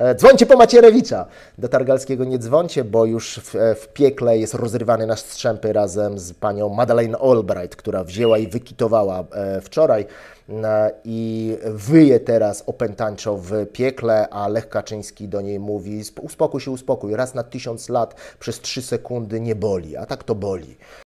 E, dzwońcie po Macierewicza! Do Targalskiego nie dzwoncie, bo już w, e, w piekle jest rozrywany na strzępy razem z panią Madeleine Albright, która wzięła i wykitowała e, wczoraj i wyje teraz opętańczo w piekle, a Lech Kaczyński do niej mówi uspokój się, uspokój, raz na tysiąc lat przez trzy sekundy nie boli, a tak to boli.